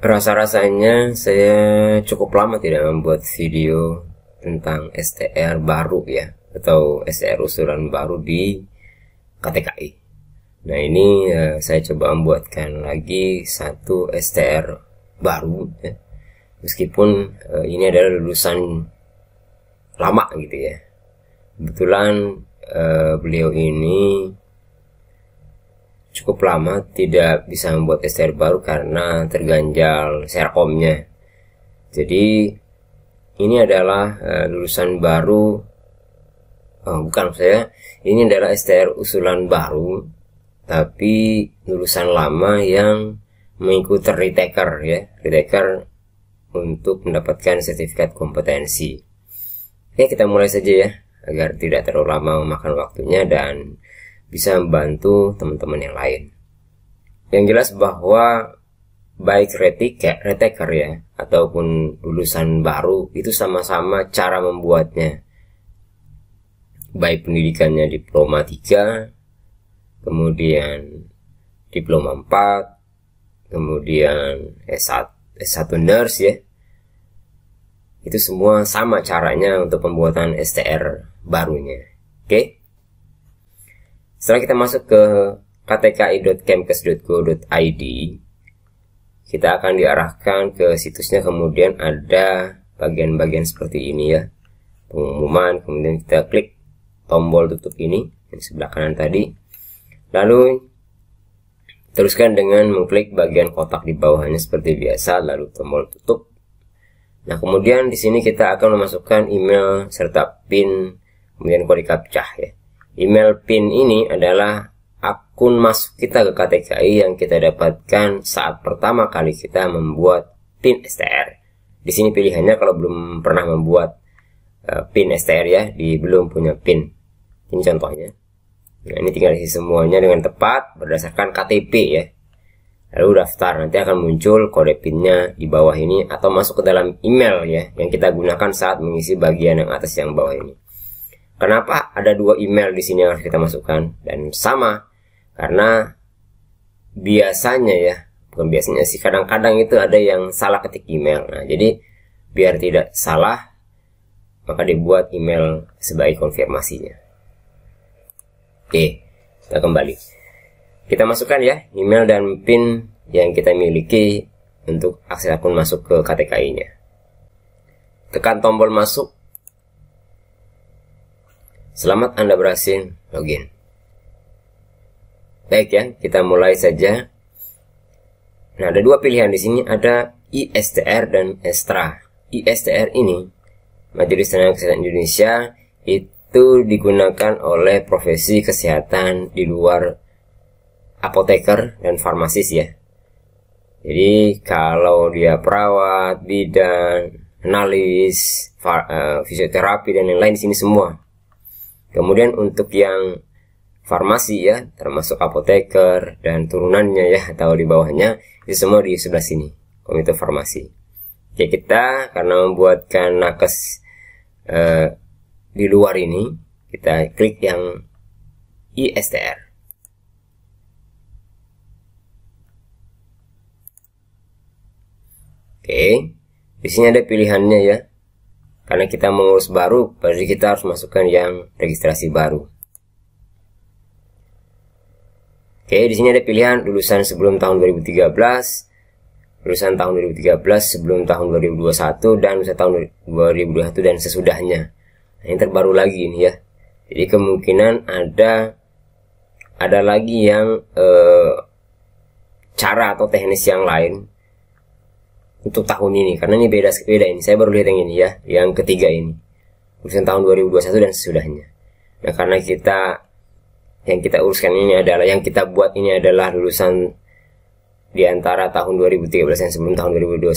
Rasa-rasanya saya cukup lama tidak membuat video tentang STR baru ya atau STR usulan baru di KTKI. Nah ini uh, saya coba membuatkan lagi satu STR baru ya. meskipun uh, ini adalah lulusan lama gitu ya. Kebetulan uh, beliau ini cukup lama tidak bisa membuat STR baru karena terganjal serkomnya. Jadi ini adalah uh, lulusan baru oh, bukan saya ini adalah STR usulan baru tapi lulusan lama yang mengikuti retaker ya retaker untuk mendapatkan sertifikat kompetensi. Oke kita mulai saja ya agar tidak terlalu lama memakan waktunya dan bisa membantu teman-teman yang lain. Yang jelas bahwa baik retiker, retaker ya ataupun lulusan baru itu sama-sama cara membuatnya baik pendidikannya diploma 3 kemudian diploma 4 kemudian S1, S1 nurse ya itu semua sama caranya untuk pembuatan STR barunya oke okay? Setelah kita masuk ke ktki.kemkes.go.id, kita akan diarahkan ke situsnya kemudian ada bagian-bagian seperti ini ya. Pengumuman, kemudian kita klik tombol tutup ini di sebelah kanan tadi. Lalu teruskan dengan mengklik bagian kotak di bawahnya seperti biasa lalu tombol tutup. Nah, kemudian di sini kita akan memasukkan email serta PIN kemudian kode captcha ya. Email PIN ini adalah akun masuk kita ke KTKI yang kita dapatkan saat pertama kali kita membuat PIN STR. Di sini pilihannya kalau belum pernah membuat uh, PIN STR ya, di belum punya PIN. Ini contohnya. Nah, ini tinggal isi semuanya dengan tepat berdasarkan KTP ya. Lalu daftar, nanti akan muncul kode PIN-nya di bawah ini atau masuk ke dalam email ya yang kita gunakan saat mengisi bagian yang atas yang bawah ini. Kenapa ada dua email di sini yang harus kita masukkan dan sama karena biasanya ya bukan biasanya sih kadang-kadang itu ada yang salah ketik email. Nah jadi biar tidak salah maka dibuat email sebagai konfirmasinya. Oke, kita kembali. Kita masukkan ya email dan PIN yang kita miliki untuk akses akun masuk ke KTKI-nya. Tekan tombol masuk Selamat Anda berhasil login. Baik ya, kita mulai saja. Nah, ada dua pilihan di sini, ada ISTR dan Estra. ISTR ini Majelis Tenaga Kesehatan Indonesia itu digunakan oleh profesi kesehatan di luar apoteker dan farmasis ya. Jadi kalau dia perawat, bidan, analis, eh, fisioterapi dan lain-lain di sini semua Kemudian untuk yang farmasi ya, termasuk apoteker dan turunannya ya atau di bawahnya itu semua di sebelah sini komite farmasi. Oke kita karena membuatkan nakes e, di luar ini kita klik yang ISTR. Oke, di sini ada pilihannya ya. Karena kita mengurus baru, berarti kita harus masukkan yang registrasi baru. Oke, di sini ada pilihan lulusan sebelum tahun 2013, lulusan tahun 2013 sebelum tahun 2021 dan lulusan tahun 2021 dan sesudahnya. Nah, ini terbaru lagi ini ya. Jadi kemungkinan ada ada lagi yang eh, cara atau teknis yang lain untuk tahun ini karena ini beda beda ini saya baru lihat yang ini ya yang ketiga ini urusan tahun 2021 dan sesudahnya nah karena kita yang kita uruskan ini adalah yang kita buat ini adalah lulusan di antara tahun 2013 dan sebelum tahun 2021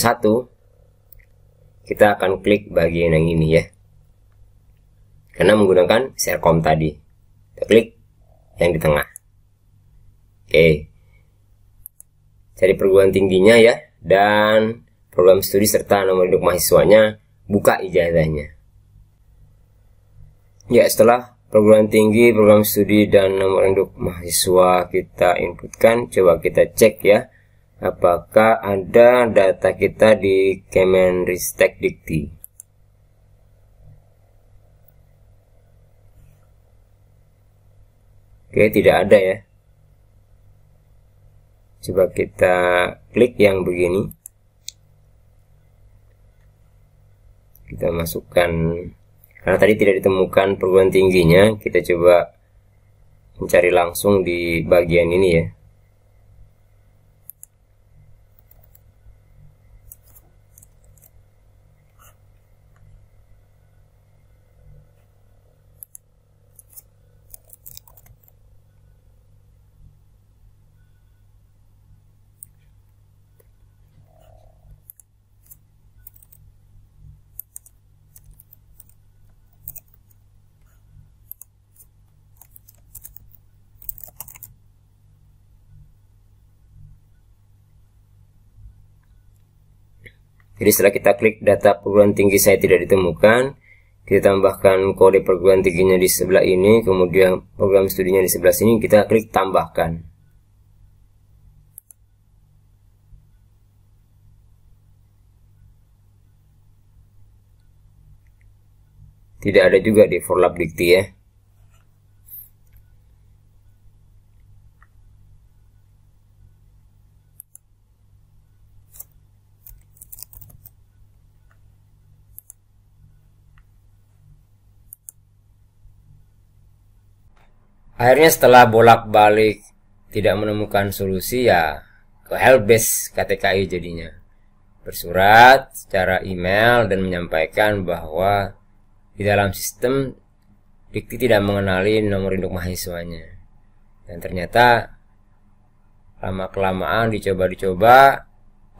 kita akan klik bagian yang ini ya karena menggunakan sharecom tadi kita klik yang di tengah oke cari perguruan tingginya ya dan program studi serta nomor induk mahasiswanya, buka ijazahnya. Ya, setelah program tinggi, program studi, dan nomor induk mahasiswa kita inputkan, coba kita cek ya, apakah ada data kita di Kemenristek Dikti. Oke, tidak ada ya. Coba kita klik yang begini. kita masukkan karena tadi tidak ditemukan perguruan tingginya kita coba mencari langsung di bagian ini ya Jadi setelah kita klik data perguruan tinggi saya tidak ditemukan, kita tambahkan kode perguruan tingginya di sebelah ini, kemudian program studinya di sebelah sini, kita klik tambahkan. Tidak ada juga di forlap dikti ya. Akhirnya setelah bolak-balik tidak menemukan solusi ya ke helpdesk KTKI jadinya. Bersurat secara email dan menyampaikan bahwa di dalam sistem Dikti tidak mengenali nomor induk mahasiswanya. Dan ternyata lama-kelamaan dicoba-dicoba,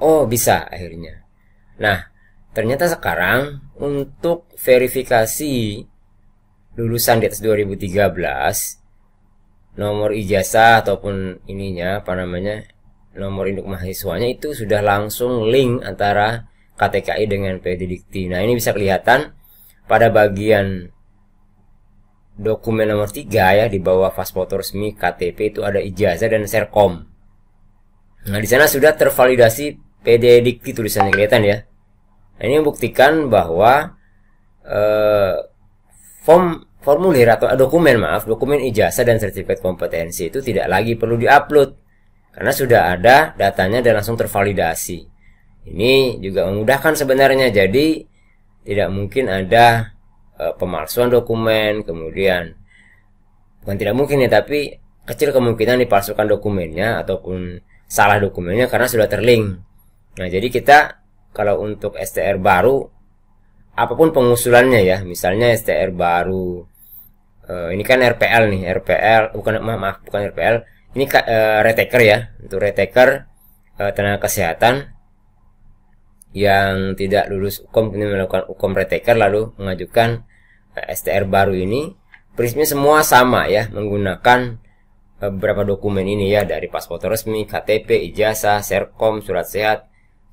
oh bisa akhirnya. Nah, ternyata sekarang untuk verifikasi lulusan di atas 2013 nomor ijazah ataupun ininya apa namanya nomor induk mahasiswanya itu sudah langsung link antara KTKI dengan PD Dikti. Nah, ini bisa kelihatan pada bagian dokumen nomor 3 ya di bawah paspor resmi KTP itu ada ijazah dan serkom. Nah, di sana sudah tervalidasi PD Dikti tulisannya kelihatan ya. Nah, ini membuktikan bahwa eh, form formulir atau dokumen maaf dokumen ijazah dan sertifikat kompetensi itu tidak lagi perlu diupload karena sudah ada datanya dan langsung tervalidasi ini juga memudahkan sebenarnya jadi tidak mungkin ada e, pemalsuan dokumen kemudian bukan tidak mungkin ya tapi kecil kemungkinan dipalsukan dokumennya ataupun salah dokumennya karena sudah terlink nah jadi kita kalau untuk STR baru apapun pengusulannya ya misalnya STR baru uh, ini kan RPL nih RPL bukan maaf, maaf bukan RPL ini uh, retaker ya untuk retaker uh, tenaga kesehatan yang tidak lulus hukum ini melakukan hukum retaker lalu mengajukan uh, STR baru ini prinsipnya semua sama ya menggunakan beberapa dokumen ini ya dari paspor resmi, KTP, ijazah, serkom, surat sehat,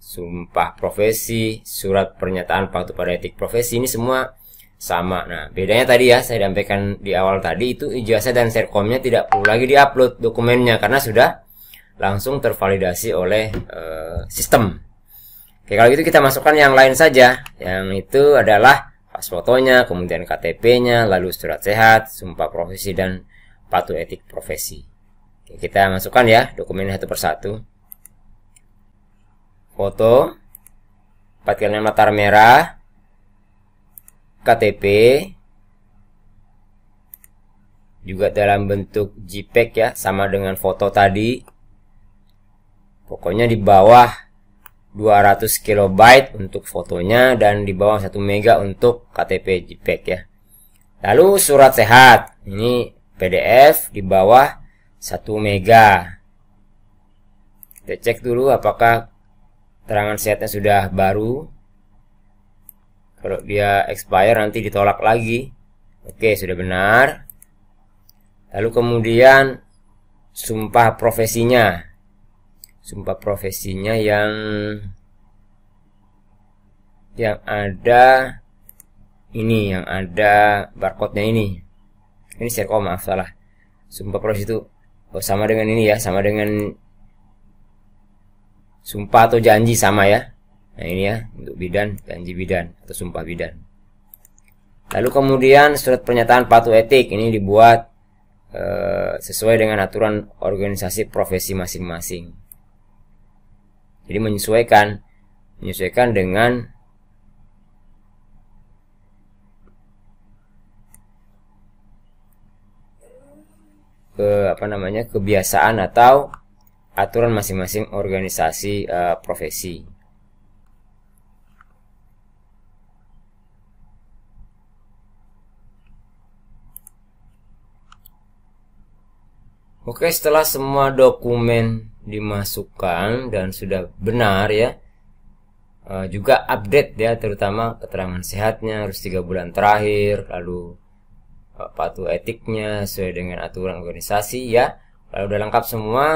sumpah profesi, surat pernyataan patuh pada etik profesi ini semua sama. Nah, bedanya tadi ya saya sampaikan di awal tadi itu ijazah dan serkomnya tidak perlu lagi diupload dokumennya karena sudah langsung tervalidasi oleh uh, sistem. Oke, kalau gitu kita masukkan yang lain saja. Yang itu adalah pas fotonya, kemudian KTP-nya, lalu surat sehat, sumpah profesi dan patu etik profesi. Oke, kita masukkan ya dokumennya satu persatu. Foto, 4 kali latar merah, KTP juga dalam bentuk JPEG ya sama dengan foto tadi pokoknya di bawah 200 kilobyte untuk fotonya dan di bawah 1 mega untuk KTP JPEG ya lalu surat sehat ini PDF di bawah 1 mega kita cek dulu apakah terangan sehatnya sudah baru kalau dia expire nanti ditolak lagi. Oke, sudah benar. Lalu kemudian sumpah profesinya. Sumpah profesinya yang yang ada ini yang ada barcode-nya ini. Ini share oh, maaf salah. Sumpah profesi itu oh, sama dengan ini ya, sama dengan sumpah atau janji sama ya. Nah ini ya untuk bidan, janji bidan atau sumpah bidan. Lalu kemudian surat pernyataan patuh etik ini dibuat e, sesuai dengan aturan organisasi profesi masing-masing. Jadi menyesuaikan, menyesuaikan dengan ke apa namanya kebiasaan atau aturan masing-masing organisasi e, profesi. Oke, setelah semua dokumen dimasukkan dan sudah benar ya. Eh, juga update ya, terutama keterangan sehatnya harus tiga bulan terakhir, lalu eh, patuh etiknya sesuai dengan aturan organisasi ya. Kalau udah lengkap semua,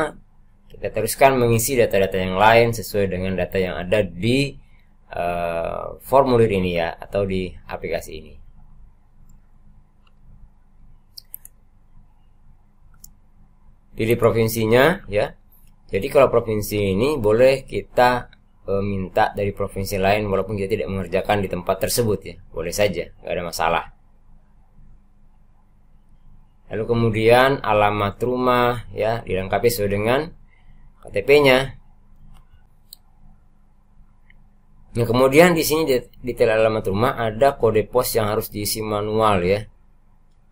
kita teruskan mengisi data-data yang lain sesuai dengan data yang ada di uh, formulir ini ya atau di aplikasi ini. pilih provinsinya ya jadi kalau provinsi ini boleh kita e, minta dari provinsi lain walaupun kita tidak mengerjakan di tempat tersebut ya boleh saja nggak ada masalah lalu kemudian alamat rumah ya dilengkapi sesuai dengan KTP-nya Nah, kemudian di sini detail alamat rumah ada kode pos yang harus diisi manual ya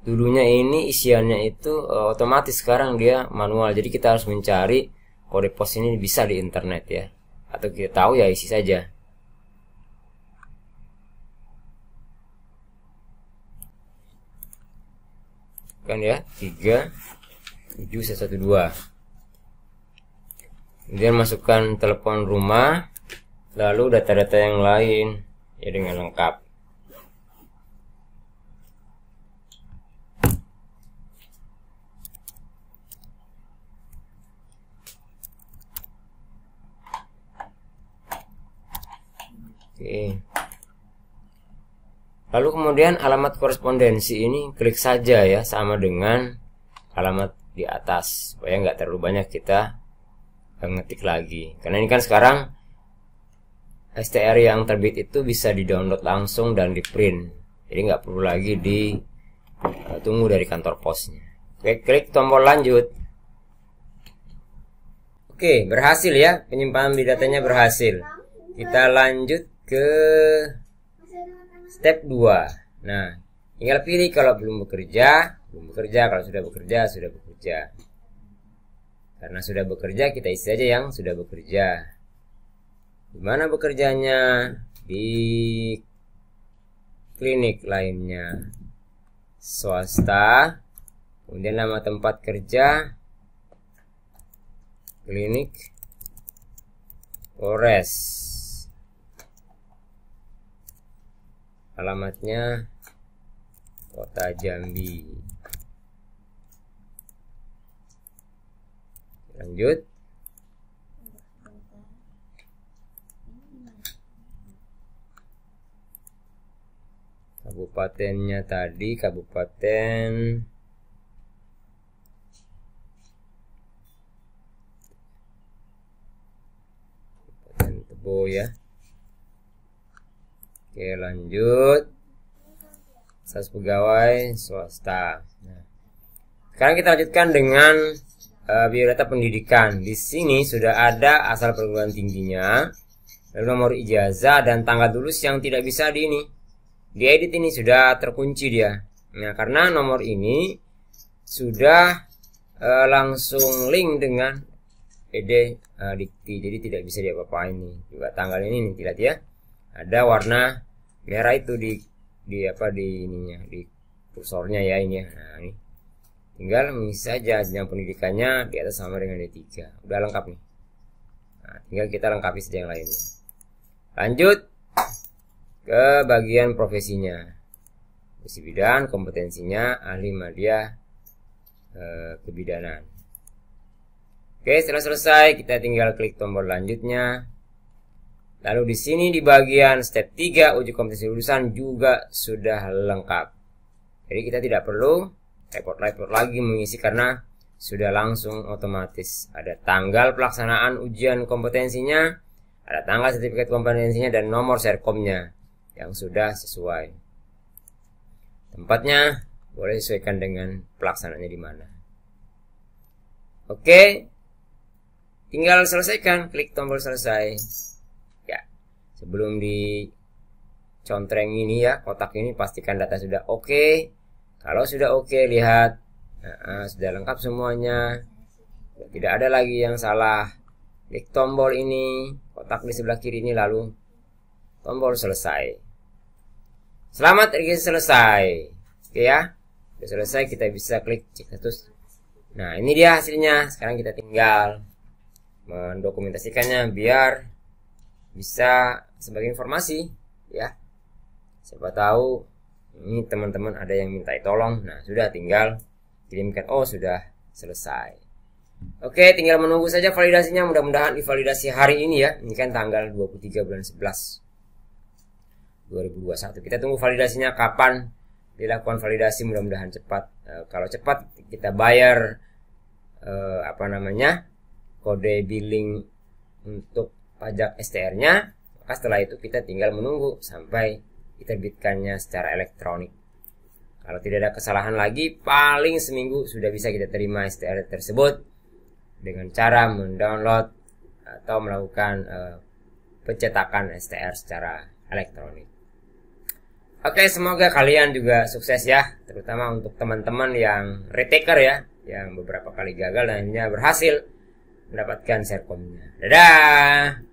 dulunya ini isiannya itu uh, otomatis sekarang dia manual jadi kita harus mencari kode pos ini bisa di internet ya atau kita tahu ya isi saja kan ya 3 dua kemudian masukkan telepon rumah lalu data-data yang lain ya dengan lengkap Oke. Lalu kemudian alamat korespondensi ini klik saja ya sama dengan alamat di atas supaya nggak terlalu banyak kita eh, ngetik lagi. Karena ini kan sekarang STR yang terbit itu bisa di download langsung dan di print. Jadi nggak perlu lagi di uh, tunggu dari kantor posnya. Oke, klik tombol lanjut. Oke, berhasil ya penyimpanan datanya berhasil. Kita lanjut ke step 2. Nah, tinggal pilih kalau belum bekerja, belum bekerja, kalau sudah bekerja, sudah bekerja. Karena sudah bekerja, kita isi aja yang sudah bekerja. Di mana bekerjanya? Di klinik lainnya swasta kemudian nama tempat kerja klinik Polres alamatnya kota Jambi lanjut kabupatennya tadi kabupaten kabupaten Tebo ya Oke lanjut Sas pegawai swasta nah. Sekarang kita lanjutkan dengan uh, biodata pendidikan Di sini sudah ada asal perguruan tingginya Lalu nomor ijazah dan tanggal lulus yang tidak bisa di ini Di edit ini sudah terkunci dia Nah karena nomor ini sudah uh, langsung link dengan PD e uh, eh, dikti jadi tidak bisa diapa-apain nih juga tanggal ini nih tidak ya ada warna merah itu di di apa di ininya di kursornya ya ini ya. Nah, ini. Tinggal mengisi saja jenjang pendidikannya di atas sama dengan D3. Udah lengkap nih. Nah, tinggal kita lengkapi saja yang lainnya. Lanjut ke bagian profesinya. Profesi bidan, kompetensinya ahli media eh, kebidanan. Oke, setelah selesai kita tinggal klik tombol lanjutnya. Lalu di sini di bagian step 3 uji kompetensi lulusan juga sudah lengkap. Jadi kita tidak perlu repot-repot lagi mengisi karena sudah langsung otomatis ada tanggal pelaksanaan ujian kompetensinya, ada tanggal sertifikat kompetensinya dan nomor serkomnya yang sudah sesuai. Tempatnya boleh sesuaikan dengan pelaksanaannya di mana. Oke. Tinggal selesaikan, klik tombol selesai sebelum dicontreng ini ya kotak ini pastikan data sudah oke okay. kalau sudah oke okay, lihat nah, sudah lengkap semuanya tidak ada lagi yang salah klik tombol ini kotak di sebelah kiri ini lalu tombol selesai selamat eh, ini selesai oke okay, ya sudah selesai kita bisa klik cek status nah ini dia hasilnya sekarang kita tinggal mendokumentasikannya biar bisa sebagai informasi ya siapa tahu ini teman-teman ada yang minta tolong nah sudah tinggal kirimkan oh sudah selesai oke tinggal menunggu saja validasinya mudah-mudahan divalidasi hari ini ya ini kan tanggal 23 bulan 11 2021 kita tunggu validasinya kapan dilakukan validasi mudah-mudahan cepat e, kalau cepat kita bayar e, apa namanya kode billing untuk pajak STR-nya maka setelah itu kita tinggal menunggu sampai diterbitkannya secara elektronik. Kalau tidak ada kesalahan lagi, paling seminggu sudah bisa kita terima STR tersebut dengan cara mendownload atau melakukan uh, eh, pencetakan STR secara elektronik. Oke, semoga kalian juga sukses ya, terutama untuk teman-teman yang retaker ya, yang beberapa kali gagal dan hanya berhasil mendapatkan serkomnya. Dadah!